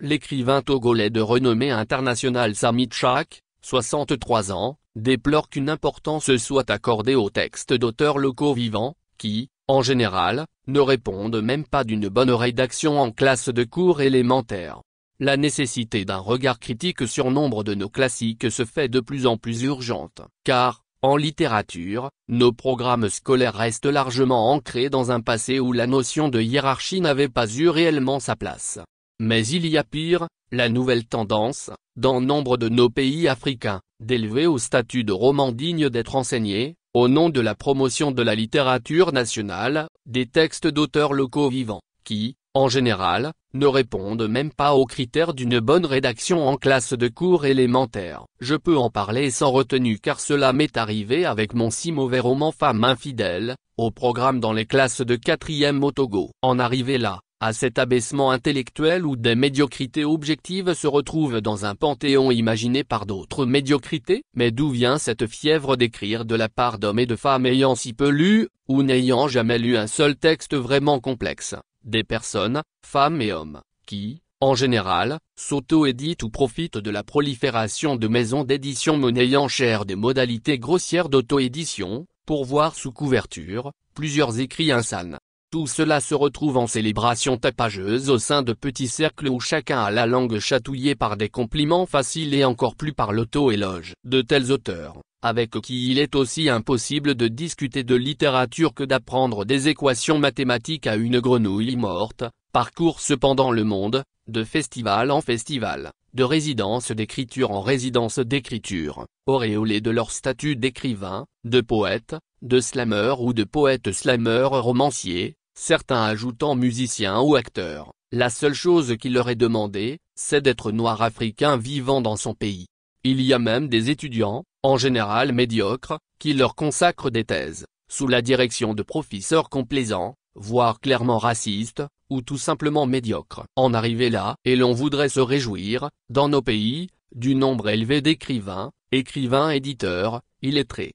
l'écrivain togolais de renommée internationale Samit Chak, 63 ans, déplore qu'une importance soit accordée aux textes d'auteurs locaux vivants, qui, en général, ne répondent même pas d'une bonne rédaction en classe de cours élémentaire. La nécessité d'un regard critique sur nombre de nos classiques se fait de plus en plus urgente, car, en littérature, nos programmes scolaires restent largement ancrés dans un passé où la notion de hiérarchie n'avait pas eu réellement sa place. Mais il y a pire, la nouvelle tendance, dans nombre de nos pays africains, d'élever au statut de roman digne d'être enseigné, au nom de la promotion de la littérature nationale, des textes d'auteurs locaux vivants, qui, en général, ne répondent même pas aux critères d'une bonne rédaction en classe de cours élémentaire. Je peux en parler sans retenue car cela m'est arrivé avec mon si mauvais roman Femme infidèle, au programme dans les classes de quatrième au Togo. En arrivé là, à cet abaissement intellectuel où des médiocrités objectives se retrouvent dans un panthéon imaginé par d'autres médiocrités, mais d'où vient cette fièvre d'écrire de la part d'hommes et de femmes ayant si peu lu, ou n'ayant jamais lu un seul texte vraiment complexe, des personnes, femmes et hommes, qui, en général, s'auto-éditent ou profitent de la prolifération de maisons d'édition monnayant cher des modalités grossières d'auto-édition, pour voir sous couverture, plusieurs écrits insanes, tout cela se retrouve en célébration tapageuse au sein de petits cercles où chacun a la langue chatouillée par des compliments faciles et encore plus par l'auto-éloge de tels auteurs, avec qui il est aussi impossible de discuter de littérature que d'apprendre des équations mathématiques à une grenouille morte, parcourent cependant le monde, de festival en festival, de résidence d'écriture en résidence d'écriture, auréolés de leur statut d'écrivain, de poète, de slameur ou de poète slameur romancier, certains ajoutant musiciens ou acteurs. La seule chose qui leur est demandée, c'est d'être noir africain vivant dans son pays. Il y a même des étudiants, en général médiocres, qui leur consacrent des thèses, sous la direction de professeurs complaisants, voire clairement racistes, ou tout simplement médiocres. En arrivé là, et l'on voudrait se réjouir, dans nos pays, du nombre élevé d'écrivains, écrivains éditeurs, illettrés,